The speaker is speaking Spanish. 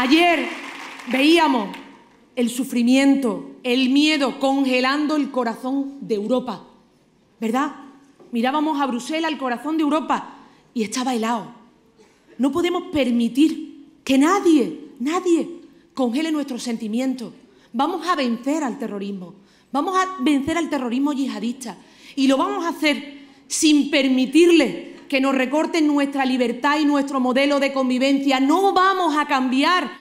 Ayer veíamos el sufrimiento, el miedo congelando el corazón de Europa, ¿verdad? Mirábamos a Bruselas, al corazón de Europa, y estaba helado. No podemos permitir que nadie, nadie congele nuestros sentimientos. Vamos a vencer al terrorismo, vamos a vencer al terrorismo yihadista y lo vamos a hacer sin permitirle que nos recorten nuestra libertad y nuestro modelo de convivencia. No vamos a cambiar